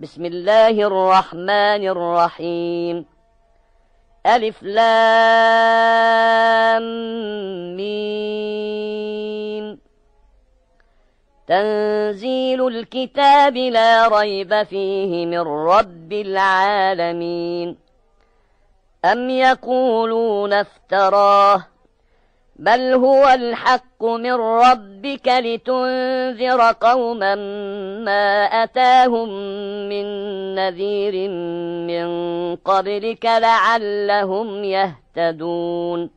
بسم الله الرحمن الرحيم ألف لام ميم تنزيل الكتاب لا ريب فيه من رب العالمين أم يقولون افتراه بل هو الحق من ربك لتنذر قوما ما أتاهم من نذير من قبلك لعلهم يهتدون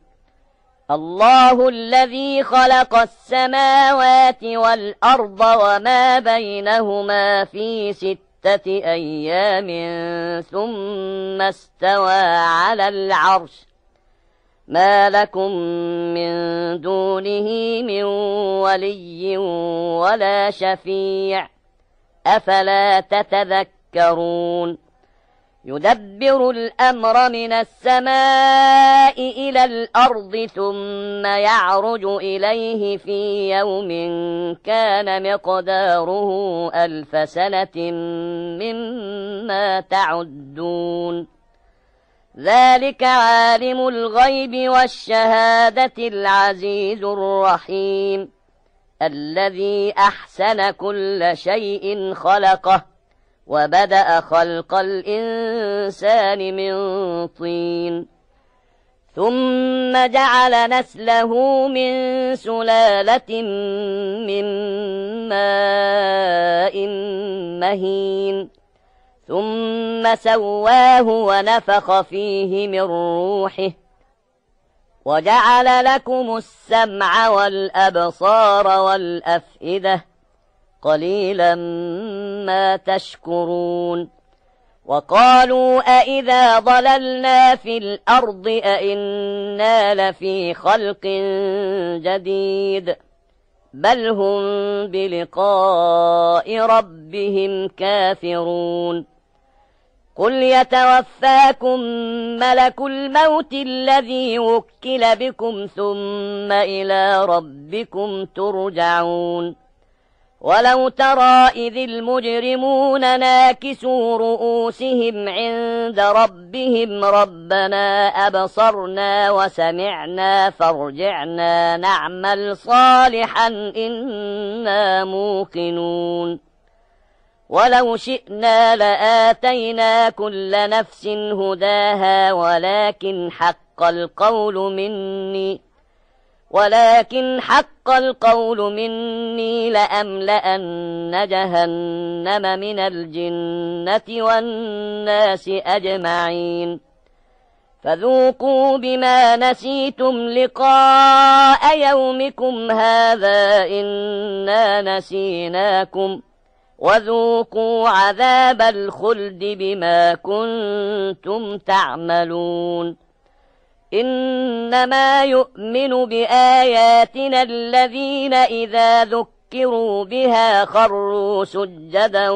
الله الذي خلق السماوات والأرض وما بينهما في ستة أيام ثم استوى على العرش ما لكم من دونه من ولي ولا شفيع أفلا تتذكرون يدبر الأمر من السماء إلى الأرض ثم يعرج إليه في يوم كان مقداره ألف سنة مما تعدون ذلك عالم الغيب والشهادة العزيز الرحيم الذي أحسن كل شيء خلقه وبدأ خلق الإنسان من طين ثم جعل نسله من سلالة من ماء مهين ثم سواه ونفخ فيه من روحه وجعل لكم السمع والأبصار والأفئدة قليلا ما تشكرون وقالوا أئذا ضللنا في الأرض أئنا لفي خلق جديد بل هم بلقاء ربهم كافرون قل يتوفاكم ملك الموت الذي وكل بكم ثم إلى ربكم ترجعون ولو ترى إذ المجرمون ناكسوا رؤوسهم عند ربهم ربنا أبصرنا وسمعنا فارجعنا نعمل صالحا إنا موقنون ولو شئنا لآتينا كل نفس هداها ولكن حق القول مني ولكن حق القول مني لأملأن جهنم من الجنة والناس أجمعين فذوقوا بما نسيتم لقاء يومكم هذا إنا نسيناكم ۖ وذوقوا عذاب الخلد بما كنتم تعملون إنما يؤمن بآياتنا الذين إذا ذكروا بها خروا سجدا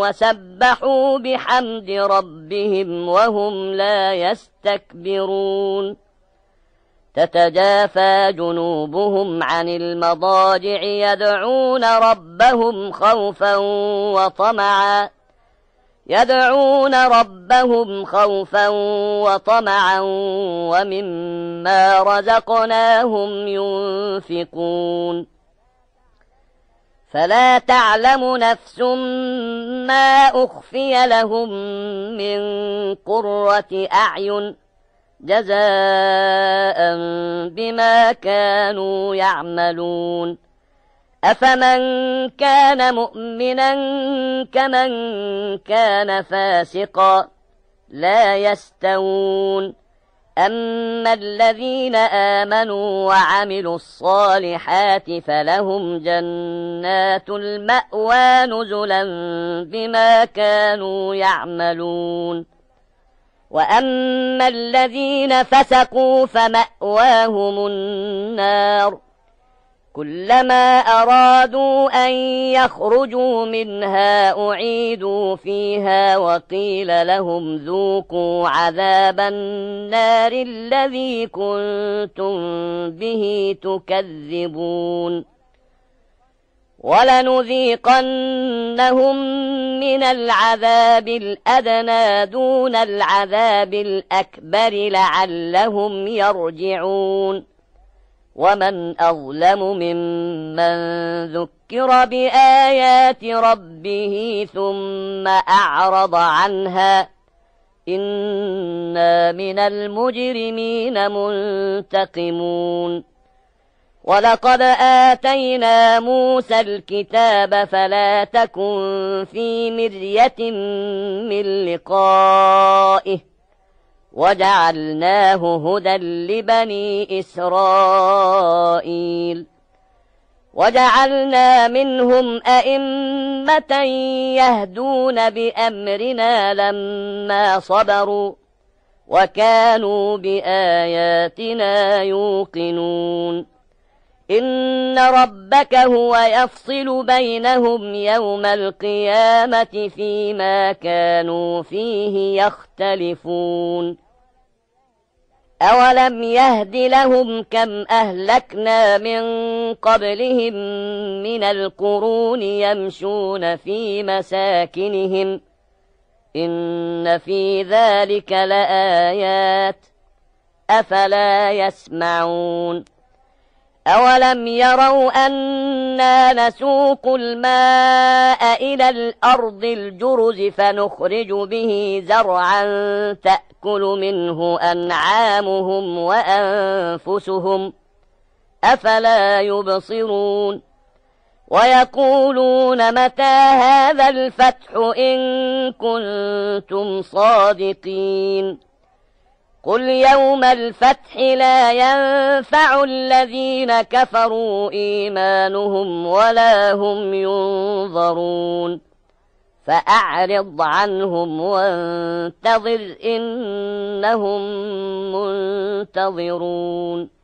وسبحوا بحمد ربهم وهم لا يستكبرون تتجافى جنوبهم عن المضاجع يدعون ربهم خوفا وطمعا يدعون ربهم خوفا وطمعا ومما رزقناهم ينفقون فلا تعلم نفس ما أخفي لهم من قرة أعين جزاء بما كانوا يعملون أفمن كان مؤمنا كمن كان فاسقا لا يستوون أما الذين آمنوا وعملوا الصالحات فلهم جنات المأوى نزلا بما كانوا يعملون وأما الذين فسقوا فمأواهم النار كلما أرادوا أن يخرجوا منها أعيدوا فيها وقيل لهم ذوقوا عذاب النار الذي كنتم به تكذبون ولنذيقنهم من العذاب الأدنى دون العذاب الأكبر لعلهم يرجعون ومن أظلم ممن ذكر بآيات ربه ثم أعرض عنها إنا من المجرمين منتقمون ولقد آتينا موسى الكتاب فلا تكن في مرية من لقائه وجعلناه هدى لبني إسرائيل وجعلنا منهم أئمة يهدون بأمرنا لما صبروا وكانوا بآياتنا يوقنون إن ربك هو يفصل بينهم يوم القيامة فيما كانوا فيه يختلفون أولم يهد لهم كم أهلكنا من قبلهم من القرون يمشون في مساكنهم إن في ذلك لآيات أفلا يسمعون أَوَلَمْ يَرَوْا أَنَّا نَسُوقُ الْمَاءَ إِلَى الْأَرْضِ الْجُرُزِ فَنُخْرِجُ بِهِ زَرْعًا تَأْكُلُ مِنْهُ أَنْعَامُهُمْ وَأَنْفُسُهُمْ أَفَلَا يُبْصِرُونَ وَيَقُولُونَ مَتَى هَذَا الْفَتْحُ إِن كُنتُمْ صَادِقِينَ قل يوم الفتح لا ينفع الذين كفروا إيمانهم ولا هم ينظرون فأعرض عنهم وانتظر إنهم منتظرون